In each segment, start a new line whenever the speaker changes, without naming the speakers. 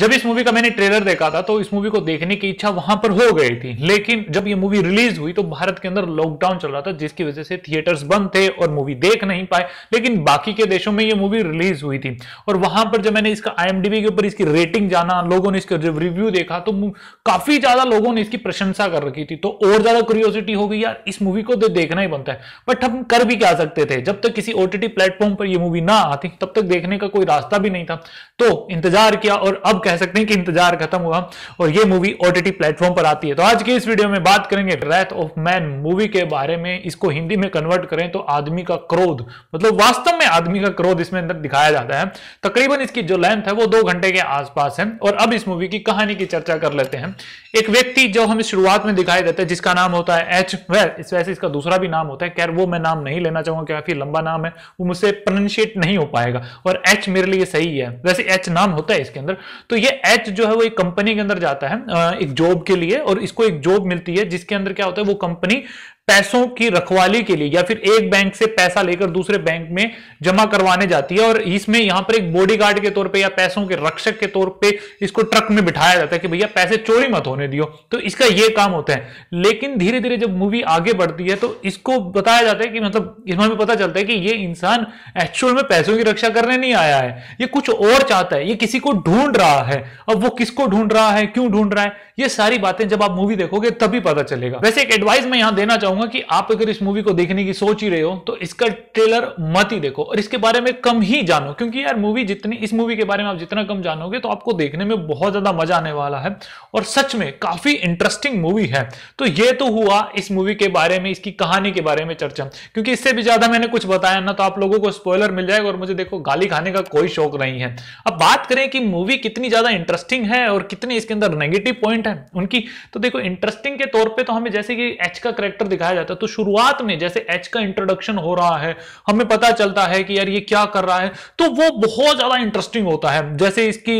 जब इस मूवी का मैंने ट्रेलर देखा था तो इस मूवी को देखने की इच्छा वहां पर हो गई थी लेकिन जब ये मूवी रिलीज हुई तो भारत के अंदर लॉकडाउन चल रहा था जिसकी वजह से थिएटर्स बंद थे और मूवी देख नहीं पाए लेकिन बाकी के देशों में ये मूवी रिलीज हुई थी और वहां पर जब मैंने इसका आई के ऊपर इसकी रेटिंग जाना लोगों ने इसका जब रिव्यू देखा तो काफी ज्यादा लोगों ने इसकी प्रशंसा कर रखी थी तो और ज्यादा क्यूरियोसिटी हो गई यार इस मूवी को तो देखना ही बनता है बट हम कर भी क्या सकते थे जब तक किसी ओटीटी प्लेटफॉर्म पर यह मूवी ना आती तब तक देखने का कोई रास्ता भी नहीं था तो इंतजार किया और अब कह सकते हैं कि इंतजार खत्म हुआ और ये मूवी ओटीटी प्लेटफॉर्म पर आती है तो आज की इस वीडियो में बात करेंगे रैथ ऑफ मैन मूवी के बारे में इसको हिंदी में कन्वर्ट करें तो आदमी का क्रोध मतलब वास्तव में आदमी का क्रोध इसमें अंदर दिखाया जाता है तकरीबन इसकी जो लेंथ है वो दो घंटे के आसपास है और अब इस मूवी की कहानी की चर्चा कर लेते हैं एक व्यक्ति जो हमें शुरुआत में दिखाई देता है जिसका नाम होता है एच इस वैसे इसका दूसरा भी नाम होता है खैर वो मैं नाम नहीं लेना चाहूंगा काफी लंबा नाम है वो मुझसे प्रोनशिएट नहीं हो पाएगा और एच मेरे लिए सही है वैसे एच नाम होता है इसके अंदर तो ये एच जो है वो एक कंपनी के अंदर जाता है एक जॉब के लिए और इसको एक जॉब मिलती है जिसके अंदर क्या होता है वो कंपनी पैसों की रखवाली के लिए या फिर एक बैंक से पैसा लेकर दूसरे बैंक में जमा करवाने जाती है और इसमें यहां पर एक बॉडीगार्ड के तौर पे या पैसों के रक्षक के तौर पे इसको ट्रक में बिठाया जाता है कि भैया पैसे चोरी मत होने दियो तो इसका यह काम होता है लेकिन धीरे धीरे जब मूवी आगे बढ़ती है तो इसको बताया जाता है कि मतलब इसमें भी पता चलता है कि ये इंसान एक्चुअल में पैसों की रक्षा करने नहीं आया है ये कुछ और चाहता है ये किसी को ढूंढ रहा है अब वो किसको ढूंढ रहा है क्यों ढूंढ रहा है ये सारी बातें जब आप मूवी देखोगे तभी पता चलेगा वैसे एक एडवाइस मैं यहां देना चाहूंगा कि आप अगर इस मूवी को देखने की सोच ही रहे हो तो इसका ट्रेलर मत ही देखो और इसके बारे में कम ही जानो क्योंकि यार मूवी जितनी इस मूवी के बारे में आप जितना कम जानोगे तो आपको देखने में बहुत ज्यादा मजा आने वाला है और सच में काफी इंटरेस्टिंग मूवी है तो ये तो हुआ इस मूवी के बारे में इसकी कहानी के बारे में चर्चा क्योंकि इससे भी ज्यादा मैंने कुछ बताया ना तो आप लोगों को स्पॉयलर मिल जाएगा और मुझे देखो गाली खाने का कोई शौक नहीं है अब बात करें कि मूवी कितनी ज्यादा इंटरेस्टिंग है और कितने इसके अंदर नेगेटिव पॉइंट है उनकी तो देखो इंटरेस्टिंग के तौर पे तो हमें जैसे कि एच का करेक्टर दिखाया जाता है तो शुरुआत में जैसे एच का इंट्रोडक्शन हो रहा है हमें पता चलता है कि यार ये क्या कर रहा है तो वो बहुत ज्यादा इंटरेस्टिंग होता है जैसे इसकी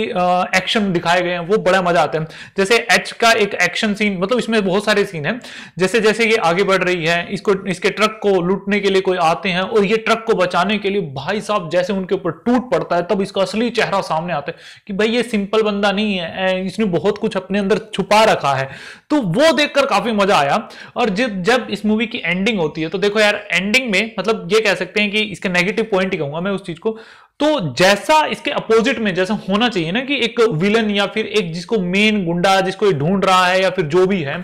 एक्शन दिखाए गए हैं वो बड़ा मजा आता है जैसे एच का एक एक्शन सीन मतलब इसमें बहुत सारे सीन है जैसे जैसे ये आगे बढ़ रही है इसको इसके ट्रक को लूटने के लिए कोई आते हैं और ये ट्रक को बचाने के लिए भाई साहब जैसे उनके ऊपर टूट पड़ता है तब इसका असली चेहरा सामने आता है कि भाई ये सिंपल बंदा नहीं है इसने बहुत कुछ अपने अंदर छुपा रखा है तो वो देखकर काफी मजा आया और जब जब इस मूवी की एंडिंग होती है तो देखो यार एंडिंग में मतलब ये कह सकते हैं कि इसके नेगेटिव पॉइंट ही कहूंगा मैं उस चीज को तो जैसा इसके अपोजिट में जैसा होना चाहिए ना कि एक विलन या फिर एक जिसको मेन गुंडा जिसको ये ढूंढ रहा है या फिर जो भी है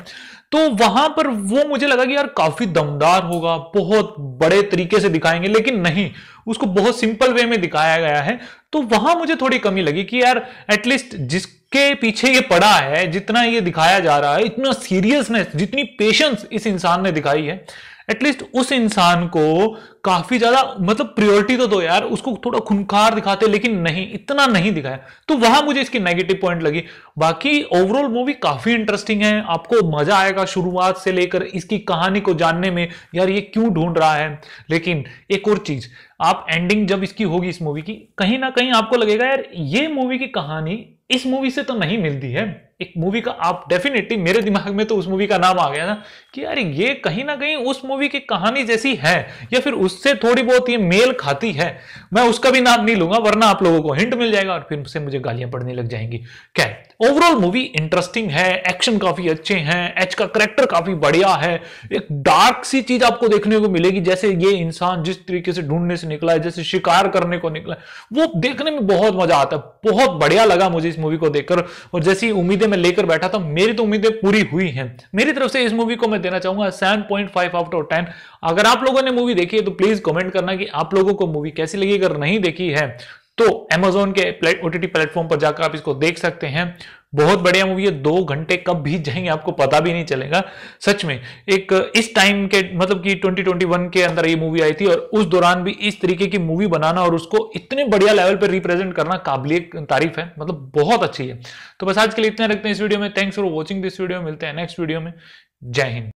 तो वहां पर वो मुझे लगा कि यार काफी दमदार होगा बहुत बड़े तरीके से दिखाएंगे लेकिन नहीं उसको बहुत सिंपल वे में दिखाया गया है तो वहां मुझे थोड़ी कमी लगी कि यार एटलीस्ट जिस के पीछे ये पड़ा है जितना ये दिखाया जा रहा है इतना सीरियसनेस जितनी पेशेंस इस इंसान ने दिखाई है एटलीस्ट उस इंसान को काफी ज्यादा मतलब प्रियोरिटी तो दो यार उसको थोड़ा खुनखार दिखाते लेकिन नहीं इतना नहीं दिखाया तो वहां मुझे इसकी नेगेटिव पॉइंट लगी बाकी ओवरऑल मूवी काफी इंटरेस्टिंग है आपको मजा आएगा शुरुआत से लेकर इसकी कहानी को जानने में यार ये क्यों ढूंढ रहा है लेकिन एक और चीज आप एंडिंग जब इसकी होगी इस मूवी की कहीं ना कहीं आपको लगेगा यार ये मूवी की कहानी इस मूवी से तो नहीं मिलती है एक मूवी का आप डेफिनेटली मेरे दिमाग में तो उस मूवी का नाम आ गया ना कि यार ये कहीं ना कहीं उस मूवी की कहानी जैसी है या फिर उससे थोड़ी बहुत ये मेल खाती है मैं उसका भी नाम नहीं लूंगा वरना आप लोगों को हिंट मिल जाएगा और फिर से मुझे गालियां पड़ने लग जाएंगी क्या ओवरऑल मूवी इंटरेस्टिंग है एक्शन काफी अच्छे हैं एच का करेक्टर काफी बढ़िया है एक डार्क सी चीज आपको देखने को मिलेगी जैसे ये इंसान जिस तरीके से ढूंढने से निकला है जैसे शिकार करने को निकला है वो देखने में बहुत मजा आता है बहुत बढ़िया लगा मुझे इस मूवी को देखकर और जैसी उम्मीद उम्मीदें मैं लेकर बैठा था मेरी तो उम्मीदें पूरी हुई हैं मेरी तरफ से इस मूवी को मैं देना चाहूंगा seven point five out of ten अगर आप लोगों ने मूवी देखी है तो प्लीज कमेंट करना कि आप लोगों को मूवी कैसी लगी अगर नहीं देखी है तो एमेजोन के ओटीटी प्लेटफॉर्म पर जाकर आप इसको देख सकते हैं बहुत बढ़िया मूवी है दो घंटे कब भी जाएंगे आपको पता भी नहीं चलेगा सच में एक इस टाइम के मतलब कि 2021 के अंदर ये मूवी आई थी और उस दौरान भी इस तरीके की मूवी बनाना और उसको इतने बढ़िया लेवल पर रिप्रेजेंट करना काबिलिय तारीफ है मतलब बहुत अच्छी है तो बस आज के लिए इतना रखते हैं इस वीडियो में thanks for watching this video मिलते हैं नेक्स्ट वीडियो में जय हिंद